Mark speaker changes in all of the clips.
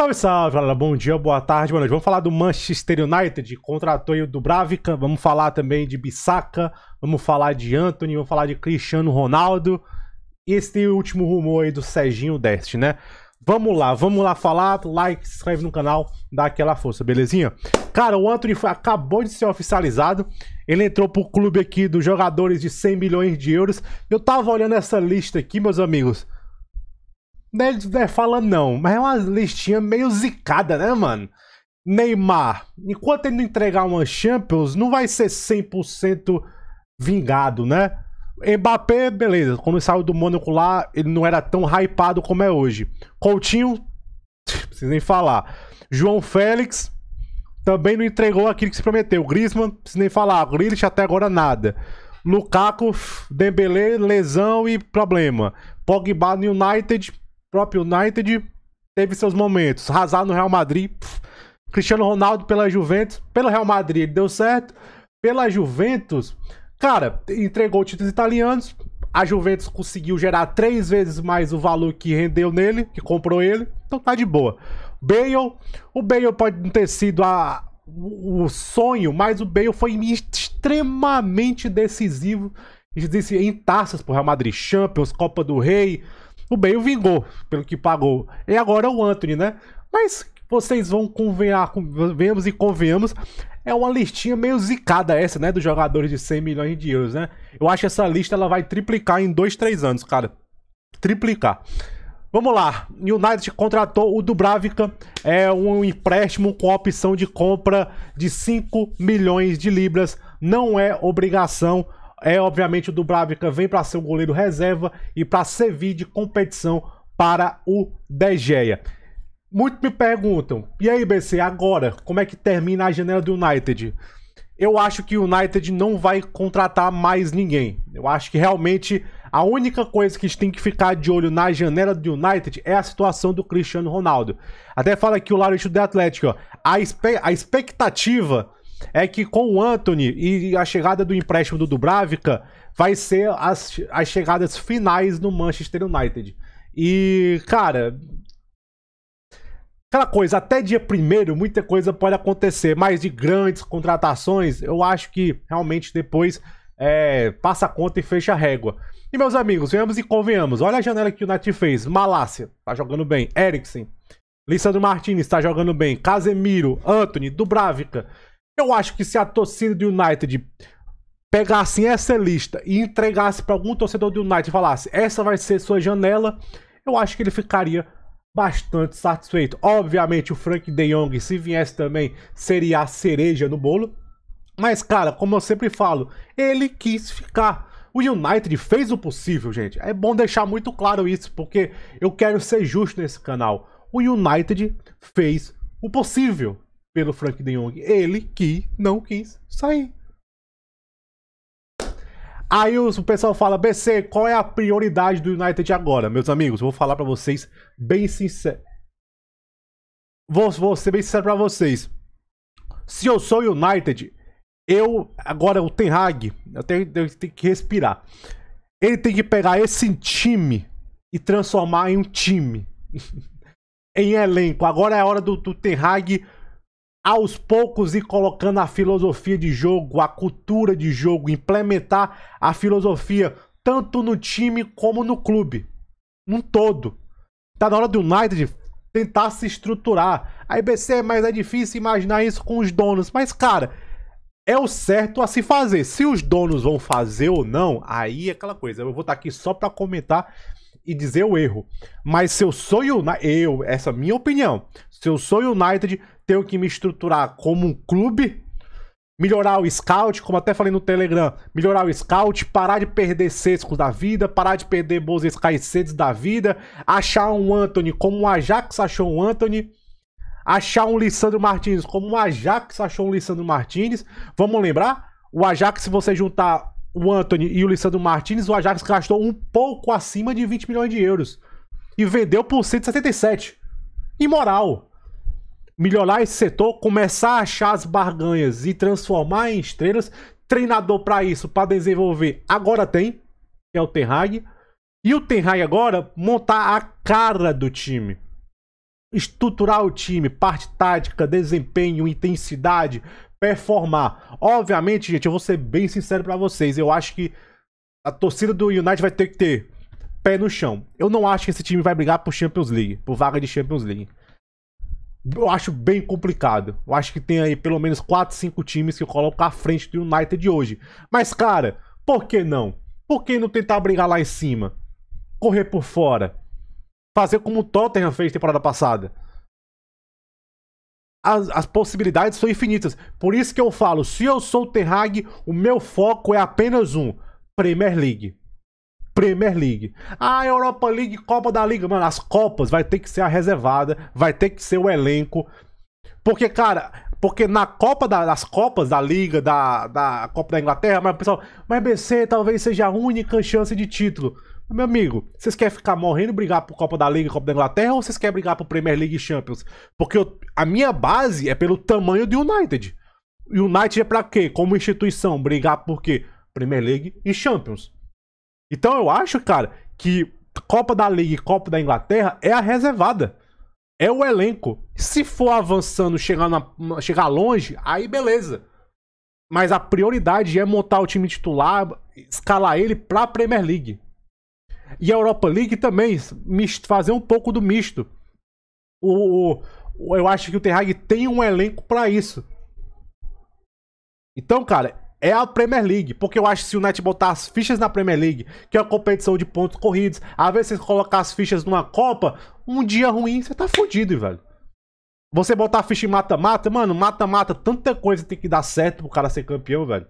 Speaker 1: Salve, salve, galera. Bom dia, boa tarde, boa noite. Vamos falar do Manchester United, contratou aí o Dubravka, vamos falar também de Bissaka, vamos falar de Anthony, vamos falar de Cristiano Ronaldo. E esse último rumor aí do Serginho Deste, né? Vamos lá, vamos lá falar, like, se inscreve no canal, dá aquela força, belezinha? Cara, o Anthony foi, acabou de ser oficializado, ele entrou pro clube aqui dos jogadores de 100 milhões de euros. Eu tava olhando essa lista aqui, meus amigos, né, ele né, fala não, mas é uma listinha meio zicada, né, mano? Neymar, enquanto ele não entregar uma Champions, não vai ser 100% vingado, né? Mbappé, beleza, quando saiu do Mônaco lá, ele não era tão hypado como é hoje. Coutinho, preciso nem falar. João Félix também não entregou aquilo que se prometeu. Griezmann, preciso nem falar. Grilich, até agora nada. Lukaku, Dembele lesão e problema. Pogba no United, próprio United teve seus momentos. Hazard no Real Madrid, pff. Cristiano Ronaldo pela Juventus, pelo Real Madrid ele deu certo, pela Juventus, cara, entregou títulos italianos. A Juventus conseguiu gerar três vezes mais o valor que rendeu nele, que comprou ele, então tá de boa. Bale, o Bale pode não ter sido a, o sonho, mas o Bale foi extremamente decisivo disse em taças pro Real Madrid, Champions, Copa do Rei, o Bale vingou pelo que pagou. E agora é o Anthony, né? Mas vocês vão convenhar, vemos e convenhamos, é uma listinha meio zicada essa, né? Dos jogadores de 100 milhões de euros, né? Eu acho que essa lista ela vai triplicar em 2, 3 anos, cara. Triplicar. Vamos lá. United contratou o Dubravka, é um empréstimo com opção de compra de 5 milhões de libras. Não é obrigação é obviamente o Dubravka vem para ser o goleiro reserva e para servir de competição para o De Gea. Muito me perguntam, e aí BC, agora, como é que termina a janela do United? Eu acho que o United não vai contratar mais ninguém. Eu acho que realmente a única coisa que a gente tem que ficar de olho na janela do United é a situação do Cristiano Ronaldo. Até fala aqui o Larissa do Atlético, a, a expectativa é que com o Anthony e a chegada do empréstimo do Dubravka, vai ser as, as chegadas finais no Manchester United. E, cara, aquela coisa, até dia primeiro muita coisa pode acontecer, mas de grandes contratações, eu acho que realmente depois é, passa a conta e fecha a régua. E meus amigos, venhamos e convenhamos, olha a janela que o Nath fez, Malásia, tá jogando bem, Eriksen, Lissandro Martinez está jogando bem, Casemiro, Anthony, Dubravka, eu acho que se a torcida do United pegasse essa lista e entregasse para algum torcedor do United e falasse essa vai ser sua janela, eu acho que ele ficaria bastante satisfeito. Obviamente o Frank De Jong, se viesse também, seria a cereja no bolo. Mas cara, como eu sempre falo, ele quis ficar. O United fez o possível, gente. É bom deixar muito claro isso, porque eu quero ser justo nesse canal. O United fez o possível pelo Frank de Jong. Ele que não quis sair. Aí o pessoal fala, BC, qual é a prioridade do United agora? Meus amigos, vou falar para vocês bem sincero. Vou, vou ser bem sincero pra vocês. Se eu sou United, eu. Agora o Ten Hag, eu tenho, eu tenho que respirar. Ele tem que pegar esse time e transformar em um time. em elenco. Agora é a hora do, do Ten Hag aos poucos e colocando a filosofia de jogo, a cultura de jogo, implementar a filosofia tanto no time como no clube, num todo. Tá na hora do United tentar se estruturar. A IBC, é mas é difícil imaginar isso com os donos. Mas, cara, é o certo a se fazer. Se os donos vão fazer ou não, aí é aquela coisa. Eu vou estar tá aqui só para comentar e dizer o erro. Mas se eu sou United, eu, essa é a minha opinião, se eu sou United, tenho que me estruturar como um clube, melhorar o scout, como até falei no Telegram, melhorar o scout, parar de perder Sescos da vida, parar de perder Boas Skycedes da vida, achar um Anthony como o Ajax achou um Anthony, achar um Lissandro Martins como o Ajax achou um Lissandro Martins. Vamos lembrar? O Ajax, se você juntar o Anthony e o Lissandro Martins o Ajax gastou um pouco acima de 20 milhões de euros. E vendeu por 177. Imoral. Melhorar esse setor, começar a achar as barganhas e transformar em estrelas. Treinador para isso, para desenvolver, agora tem, que é o Ten Hag. E o Ten Hag agora montar a cara do time. Estruturar o time, parte tática, desempenho, intensidade, performar. Obviamente, gente, eu vou ser bem sincero para vocês. Eu acho que a torcida do United vai ter que ter pé no chão. Eu não acho que esse time vai brigar por Champions League, por vaga de Champions League. Eu acho bem complicado. Eu acho que tem aí pelo menos 4, 5 times que colocam à frente do United de hoje. Mas, cara, por que não? Por que não tentar brigar lá em cima? Correr por fora? Fazer como o Tottenham fez temporada passada as, as, possibilidades são infinitas. Por isso que eu falo, se eu sou o Ten Hag, o meu foco é apenas um, Premier League. Premier League. Ah, Europa League, Copa da Liga. Mano, as Copas vai ter que ser a reservada, vai ter que ser o elenco. Porque, cara, porque na Copa da, das Copas da Liga, da, da Copa da Inglaterra, mas pessoal, mas BC talvez seja a única chance de título. Meu amigo, vocês querem ficar morrendo brigar por Copa da Liga e Copa da Inglaterra ou vocês querem brigar por Premier League e Champions? Porque eu, a minha base é pelo tamanho do United. United é para quê? Como instituição, brigar por quê? Premier League e Champions. Então eu acho, cara, que Copa da Liga e Copa da Inglaterra é a reservada. É o elenco. Se for avançando, chegar, na, chegar longe, aí beleza. Mas a prioridade é montar o time titular, escalar ele pra Premier League. E a Europa League também fazer um pouco do misto. O, o eu acho que o Ten Hag tem um elenco para isso. Então, cara, é a Premier League. Porque eu acho que se o Net botar as fichas na Premier League, que é uma competição de pontos corridos, a vezes você colocar as fichas numa Copa, um dia ruim, você tá fudido, velho. Você botar a ficha em mata-mata, mano, mata-mata, tanta coisa tem que dar certo pro cara ser campeão, velho.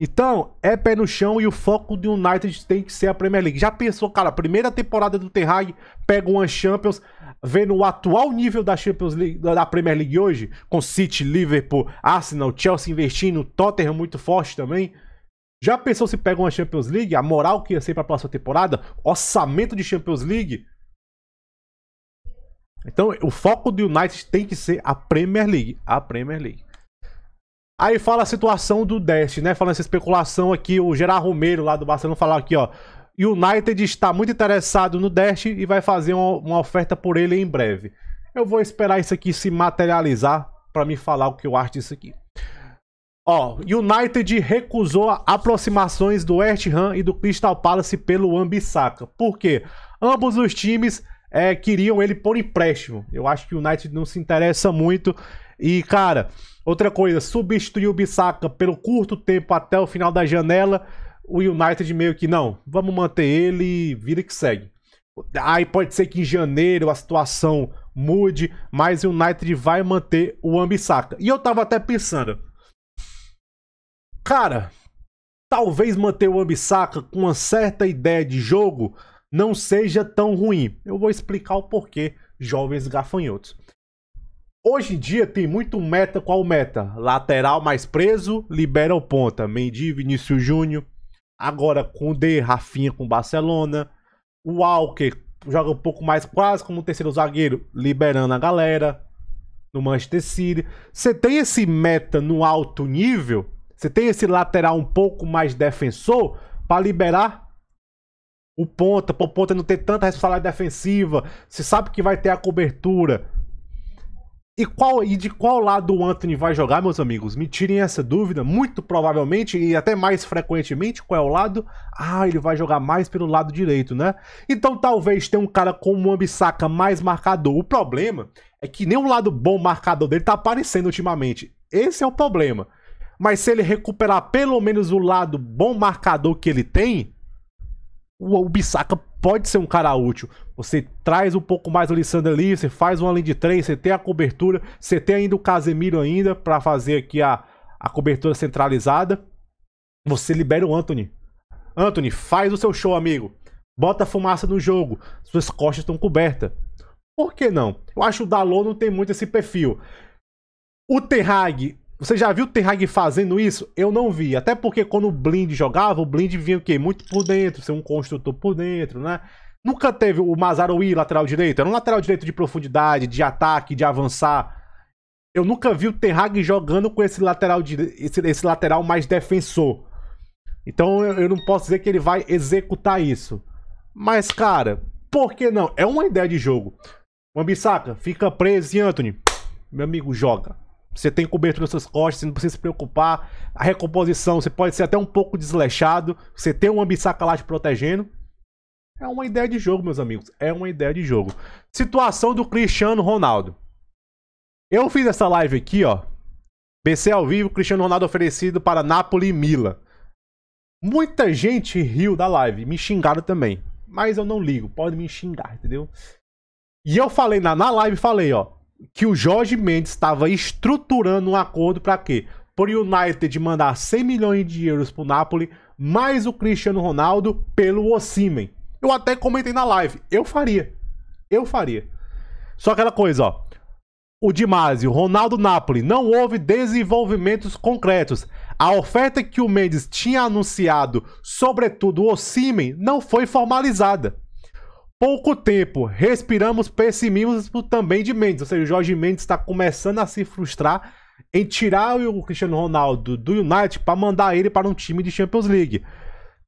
Speaker 1: Então, é pé no chão e o foco do United tem que ser a Premier League. Já pensou, cara, primeira temporada do Ten Hag, pega uma Champions, vendo o atual nível da Champions League, da Premier League hoje, com City, Liverpool, Arsenal, Chelsea investindo, Tottenham muito forte também. Já pensou se pega uma Champions League, a moral que ia ser para a próxima temporada, orçamento de Champions League? Então, o foco do United tem que ser a Premier League, a Premier League. Aí fala a situação do Dest, né? Falando essa especulação aqui, o Gerard Romero lá do Barcelona falar aqui, ó. United está muito interessado no Dest e vai fazer uma, uma oferta por ele em breve. Eu vou esperar isso aqui se materializar para me falar o que eu acho disso aqui. Ó, United recusou aproximações do West Ham e do Crystal Palace pelo Ambissaca. Por quê? Ambos os times é, queriam ele por empréstimo. Eu acho que o United não se interessa muito. E, cara, Outra coisa, substituir o Bissaka pelo curto tempo até o final da janela, o United meio que não, vamos manter ele e vira que segue. Aí pode ser que em janeiro a situação mude, mas o United vai manter o Ambissaca. E eu tava até pensando, cara, talvez manter o Ambissaca com uma certa ideia de jogo não seja tão ruim. Eu vou explicar o porquê, jovens gafanhotos. Hoje em dia tem muito meta qual meta? Lateral mais preso, libera o ponta. Mendy, Vinícius Júnior. Agora com o D, Rafinha com Barcelona. O Walker joga um pouco mais quase como terceiro zagueiro, liberando a galera no Manchester City. Você tem esse meta no alto nível? Você tem esse lateral um pouco mais defensor para liberar o ponta, para o ponta não ter tanta responsabilidade defensiva. Você sabe que vai ter a cobertura e, qual, e de qual lado o Anthony vai jogar, meus amigos? Me tirem essa dúvida, muito provavelmente e até mais frequentemente, qual é o lado? Ah, ele vai jogar mais pelo lado direito, né? Então talvez tenha um cara com um ambissaca mais marcador. O problema é que nem o lado bom marcador dele tá aparecendo ultimamente. Esse é o problema. Mas se ele recuperar pelo menos o lado bom marcador que ele tem, o, Bisaca pode ser um cara útil. Você traz um pouco mais o Lisandro ali, você faz uma linha de três, você tem a cobertura, você tem ainda o Casemiro ainda para fazer aqui a, a cobertura centralizada. Você libera o Anthony. Anthony, faz o seu show, amigo. Bota fumaça no jogo. Suas costas estão cobertas. Por que não? Eu acho que o Dalot não tem muito esse perfil. O Terrag você já viu o Tenhag fazendo isso? Eu não vi. Até porque quando o Blind jogava, o Blind vinha o quê? Muito por dentro, ser um construtor por dentro, né? Nunca teve o Mazarui lateral direito. Era um lateral direito de profundidade, de ataque, de avançar. Eu nunca vi o Tenhag jogando com esse lateral, esse, esse lateral mais defensor. Então eu, eu não posso dizer que ele vai executar isso. Mas, cara, por que não? É uma ideia de jogo. O Ambissaca fica preso e Anthony, meu amigo, joga. Você tem cobertura nas suas costas, você não precisa se preocupar. A recomposição, você pode ser até um pouco desleixado. Você tem um ambissaca lá te protegendo. É uma ideia de jogo, meus amigos. É uma ideia de jogo. Situação do Cristiano Ronaldo. Eu fiz essa live aqui, ó. BC ao vivo, Cristiano Ronaldo oferecido para Napoli e Mila. Muita gente riu da live, me xingaram também. Mas eu não ligo, pode me xingar, entendeu? E eu falei na, na live, falei, ó que o Jorge Mendes estava estruturando um acordo para quê? Por United mandar 100 milhões de euros pro Napoli, mais o Cristiano Ronaldo pelo Osimen. Eu até comentei na live, eu faria. Eu faria. Só aquela coisa, ó. O Dimásio, Ronaldo Napoli, não houve desenvolvimentos concretos. A oferta que o Mendes tinha anunciado, sobretudo o Osimen, não foi formalizada pouco tempo, respiramos pessimismo também de Mendes. Ou seja, o Jorge Mendes está começando a se frustrar em tirar o Cristiano Ronaldo do United para mandar ele para um time de Champions League.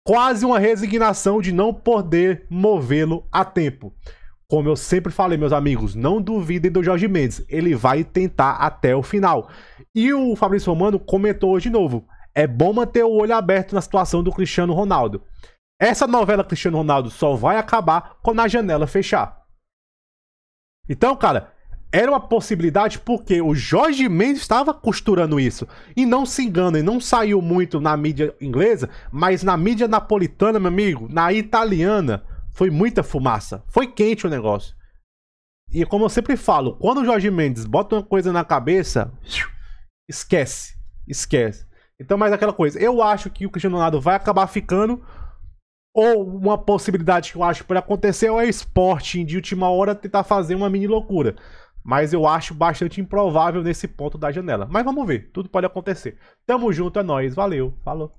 Speaker 1: Quase uma resignação de não poder movê-lo a tempo. Como eu sempre falei, meus amigos, não duvidem do Jorge Mendes. Ele vai tentar até o final. E o Fabrício Romano comentou de novo. É bom manter o olho aberto na situação do Cristiano Ronaldo. Essa novela Cristiano Ronaldo só vai acabar quando a janela fechar. Então, cara, era uma possibilidade porque o Jorge Mendes estava costurando isso. E não se engana, e não saiu muito na mídia inglesa, mas na mídia napolitana, meu amigo, na italiana, foi muita fumaça. Foi quente o negócio. E como eu sempre falo, quando o Jorge Mendes bota uma coisa na cabeça, esquece, esquece. Então, mais aquela coisa, eu acho que o Cristiano Ronaldo vai acabar ficando ou uma possibilidade que eu acho para acontecer é o Sporting de última hora tentar fazer uma mini loucura. Mas eu acho bastante improvável nesse ponto da janela. Mas vamos ver, tudo pode acontecer. Tamo junto, é nóis, valeu, falou.